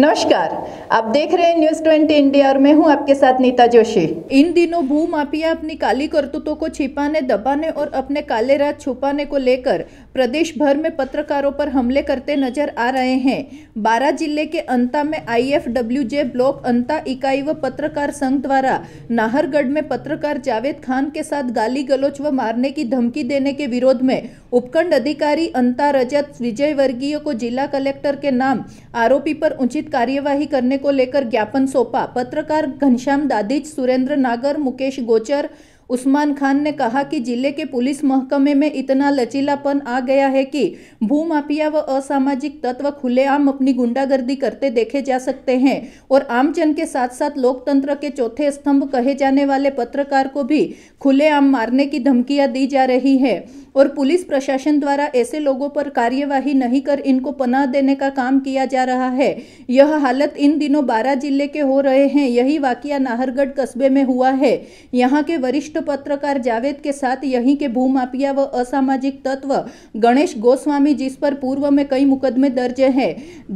नमस्कार आप देख रहे हैं न्यूज 20 इंडिया और मैं हूं आपके साथ नीता जोशी इन दिनों भूमाफिया अपनी काली करतूतों को छिपाने दबाने और अपने काले रात छुपाने को लेकर प्रदेश भर में पत्रकारों पर हमले करते नजर आ रहे हैं बारह जिले के अंता में जे ब्लॉक अंता इकाई व पत्रकार संघ द्वारा नाहरगढ़ में पत्रकार जावेद खान के साथ गाली गलोच व मारने की धमकी देने के विरोध में उपखंड अधिकारी अंता रजत विजय वर्गीय को जिला कलेक्टर के नाम आरोपी पर उचित उचित कार्यवाही करने को लेकर ज्ञापन सौंपा पत्रकार घनश्याम दादिज सुरेंद्र नागर मुकेश गोचर उस्मान खान ने कहा कि जिले के पुलिस महकमे में इतना लचीलापन आ गया है कि भूमाफिया व असामाजिक तत्व खुलेआम अपनी गुंडागर्दी करते देखे जा सकते हैं और आमजन के साथ साथ लोकतंत्र के चौथे स्तंभ कहे जाने वाले पत्रकार को भी खुलेआम मारने की धमकियां दी जा रही है और पुलिस प्रशासन द्वारा ऐसे लोगों पर कार्यवाही नहीं कर इनको पनाह देने का काम किया जा रहा है यह हालत इन दिनों बारह जिले के हो रहे हैं यही वाक्य नाहरगढ़ कस्बे में हुआ है यहाँ के वरिष्ठ पत्रकार जावेद के साथ यहीं के भूमाफिया व असामाजिक तत्व गणेश गोस्वामी जिस पर पूर्व में कई मुकदमे दर्ज हैं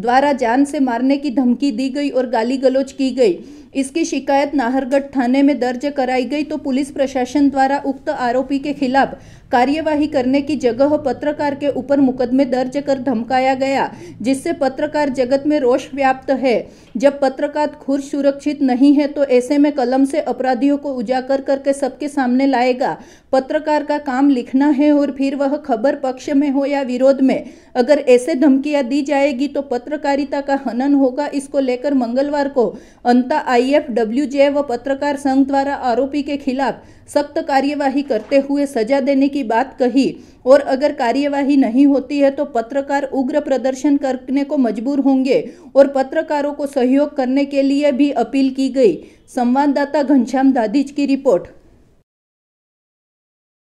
द्वारा जान से मारने की धमकी दी गई और गाली गलोच की गई इसकी शिकायत नाहरगढ़ थाने में दर्ज कराई गई तो पुलिस प्रशासन द्वारा उक्त आरोपी के खिलाफ कार्यवाही करने की जगह पत्रकार के ऊपर मुकदमे दर्ज कर धमकाया गया जिससे पत्रकार जगत में रोष व्याप्त है जब पत्रकार खुद सुरक्षित नहीं है तो ऐसे में कलम से अपराधियों को उजागर करके सबके सामने लाएगा पत्रकार का काम लिखना है और फिर वह खबर पक्ष में हो या विरोध में अगर ऐसे धमकियां दी जाएगी तो पत्रकारिता का हनन होगा इसको लेकर मंगलवार को अंता आई आईएफडब्ल्यूजे व पत्रकार संघ द्वारा आरोपी के खिलाफ सख्त कार्यवाही करते हुए सजा देने की बात कही और अगर कार्यवाही नहीं होती है तो पत्रकार उग्र प्रदर्शन करने को मजबूर होंगे और पत्रकारों को सहयोग करने के लिए भी अपील की गई संवाददाता घनश्याम दादिज की रिपोर्ट